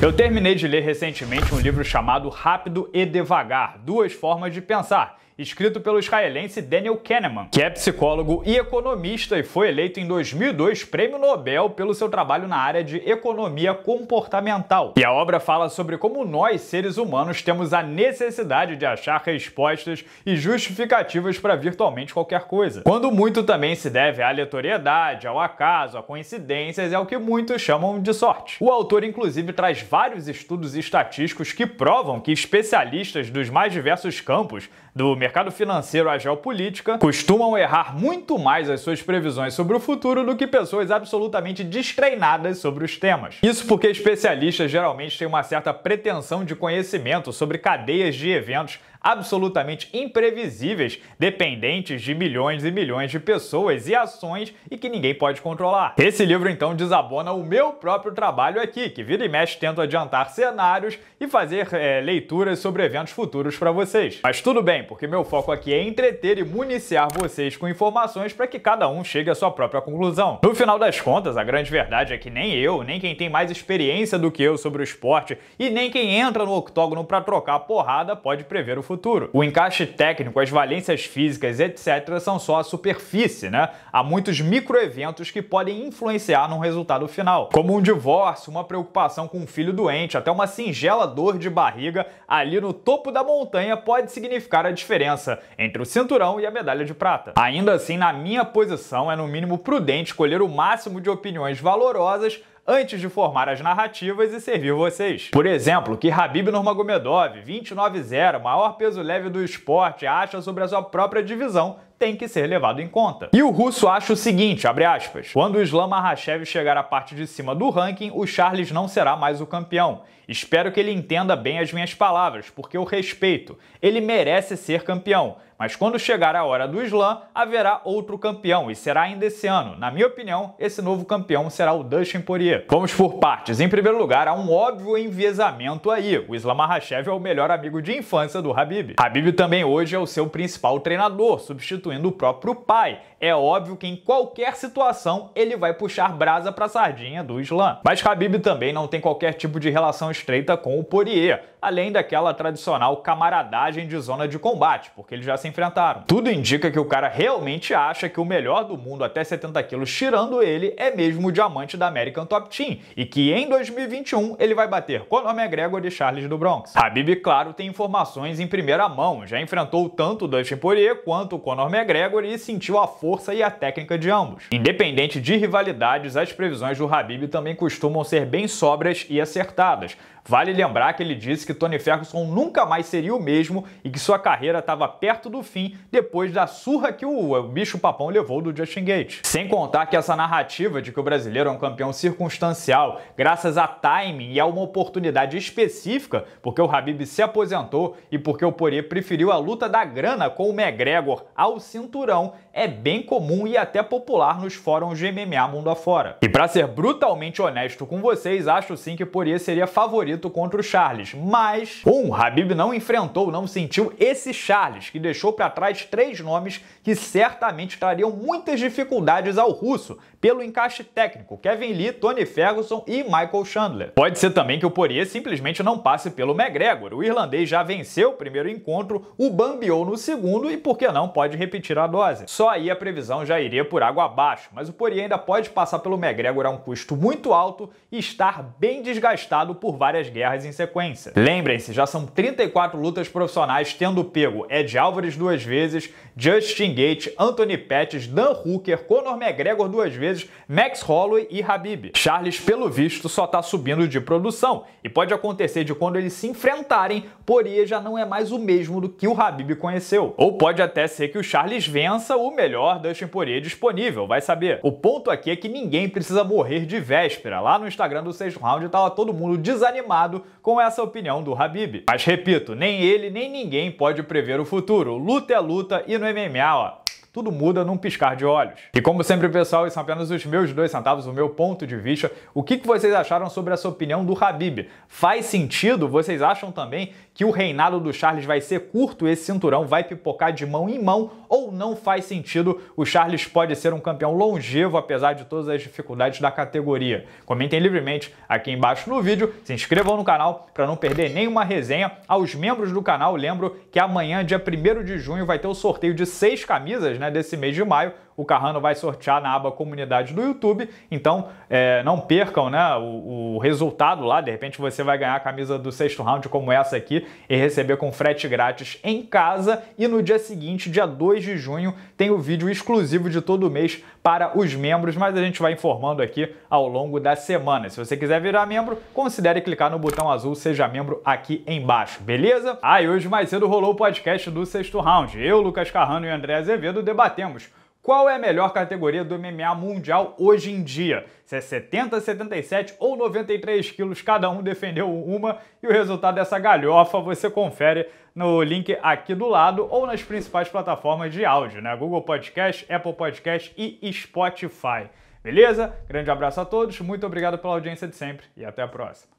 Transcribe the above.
Eu terminei de ler recentemente um livro chamado Rápido e Devagar: Duas Formas de Pensar escrito pelo israelense Daniel Kahneman, que é psicólogo e economista e foi eleito em 2002 prêmio Nobel pelo seu trabalho na área de economia comportamental. E a obra fala sobre como nós, seres humanos, temos a necessidade de achar respostas e justificativas para virtualmente qualquer coisa. Quando muito também se deve à aleatoriedade, ao acaso, a coincidências, é o que muitos chamam de sorte. O autor, inclusive, traz vários estudos estatísticos que provam que especialistas dos mais diversos campos do mercado financeiro à geopolítica costumam errar muito mais as suas previsões sobre o futuro do que pessoas absolutamente destreinadas sobre os temas. Isso porque especialistas geralmente têm uma certa pretensão de conhecimento sobre cadeias de eventos absolutamente imprevisíveis, dependentes de milhões e milhões de pessoas e ações e que ninguém pode controlar. Esse livro então desabona o meu próprio trabalho aqui, que vira e mexe tento adiantar cenários e fazer é, leituras sobre eventos futuros para vocês. Mas tudo bem, porque meu foco aqui é entreter e municiar vocês com informações para que cada um chegue à sua própria conclusão. No final das contas, a grande verdade é que nem eu, nem quem tem mais experiência do que eu sobre o esporte e nem quem entra no octógono para trocar porrada pode prever o futuro. O encaixe técnico, as valências físicas, etc., são só a superfície, né? Há muitos microeventos que podem influenciar no resultado final, como um divórcio, uma preocupação com um filho doente, até uma singela dor de barriga ali no topo da montanha pode significar a diferença entre o cinturão e a medalha de prata. Ainda assim, na minha posição, é no mínimo prudente colher o máximo de opiniões valorosas antes de formar as narrativas e servir vocês. Por exemplo, que Habib Nurmagomedov, 29-0, maior peso leve do esporte, acha sobre a sua própria divisão tem que ser levado em conta. E o russo acha o seguinte, abre aspas, quando o Islam Mahashev chegar à parte de cima do ranking, o Charles não será mais o campeão. Espero que ele entenda bem as minhas palavras, porque eu respeito. Ele merece ser campeão. Mas quando chegar a hora do Islam, haverá outro campeão e será ainda esse ano. Na minha opinião, esse novo campeão será o Dustin Poirier. Vamos por partes. Em primeiro lugar, há um óbvio enviesamento aí. O Islam Makhachev é o melhor amigo de infância do Habib. Habib também hoje é o seu principal treinador, substituindo substituindo o próprio pai é óbvio que em qualquer situação ele vai puxar brasa para a sardinha do Islã. Mas Habib também não tem qualquer tipo de relação estreita com o Poirier, além daquela tradicional camaradagem de zona de combate, porque eles já se enfrentaram. Tudo indica que o cara realmente acha que o melhor do mundo até 70 quilos, tirando ele, é mesmo o diamante da American Top Team, e que em 2021 ele vai bater Conor McGregor e Charles do Bronx. Habib, claro, tem informações em primeira mão, já enfrentou tanto o Dustin Poirier quanto o Conor McGregor e sentiu a força força e a técnica de ambos. Independente de rivalidades, as previsões do Habib também costumam ser bem sóbrias e acertadas, Vale lembrar que ele disse que Tony Ferguson nunca mais seria o mesmo e que sua carreira estava perto do fim depois da surra que o bicho papão levou do Justin Gates. Sem contar que essa narrativa de que o brasileiro é um campeão circunstancial, graças a timing e a uma oportunidade específica, porque o Habib se aposentou e porque o Poirier preferiu a luta da grana com o McGregor ao cinturão, é bem comum e até popular nos fóruns de MMA mundo afora. E para ser brutalmente honesto com vocês, acho sim que Poirier seria favorito favorito contra o Charles. Mas, um, Habib não enfrentou, não sentiu esse Charles, que deixou para trás três nomes que certamente trariam muitas dificuldades ao russo, pelo encaixe técnico, Kevin Lee, Tony Ferguson e Michael Chandler. Pode ser também que o Poirier simplesmente não passe pelo McGregor. O irlandês já venceu o primeiro encontro, o bambiou no segundo e, por que não, pode repetir a dose. Só aí a previsão já iria por água abaixo, mas o Poirier ainda pode passar pelo McGregor a um custo muito alto e estar bem desgastado por várias várias guerras em sequência. Lembrem-se, já são 34 lutas profissionais tendo pego Ed Álvares duas vezes, Justin Gates, Anthony Pettis, Dan Hooker, Conor McGregor duas vezes, Max Holloway e Habib. Charles, pelo visto, só tá subindo de produção e pode acontecer de quando eles se enfrentarem, Poria já não é mais o mesmo do que o Habib conheceu. Ou pode até ser que o Charles vença o melhor Dustin Poirier disponível, vai saber. O ponto aqui é que ninguém precisa morrer de véspera. Lá no Instagram do sexto round tava todo mundo desanimado com essa opinião do Habib. Mas repito, nem ele nem ninguém pode prever o futuro. Luta é luta e no MMA, ó, tudo muda num piscar de olhos. E como sempre, pessoal, isso são apenas os meus dois centavos, o meu ponto de vista. O que vocês acharam sobre essa opinião do Habib? Faz sentido? Vocês acham também que o reinado do Charles vai ser curto, esse cinturão vai pipocar de mão em mão, ou não faz sentido? O Charles pode ser um campeão longevo, apesar de todas as dificuldades da categoria. Comentem livremente aqui embaixo no vídeo, se inscrevam no canal para não perder nenhuma resenha. Aos membros do canal, lembro que amanhã, dia 1 de junho, vai ter o sorteio de seis camisas, né? Né, desse mês de maio o Carrano vai sortear na aba comunidade do YouTube. Então, é, não percam né, o, o, resultado lá. De repente você vai ganhar a camisa do sexto round, como essa aqui, e receber com frete grátis em casa. E no dia seguinte, dia 2 de junho, tem o vídeo exclusivo de todo mês para os membros, mas a gente vai informando aqui ao longo da semana. Se você quiser virar membro, considere clicar no botão azul Seja Membro aqui embaixo, beleza? Ah, e hoje mais cedo rolou o podcast do sexto round. Eu, Lucas Carrano e André Azevedo debatemos qual é a melhor categoria do MMA mundial hoje em dia? Se é 70, 77 ou 93 quilos, cada um defendeu uma e o resultado dessa galhofa você confere no link aqui do lado ou nas principais plataformas de áudio, né? Google Podcast, Apple Podcast e Spotify. Beleza? Grande abraço a todos, muito obrigado pela audiência de sempre e até a próxima.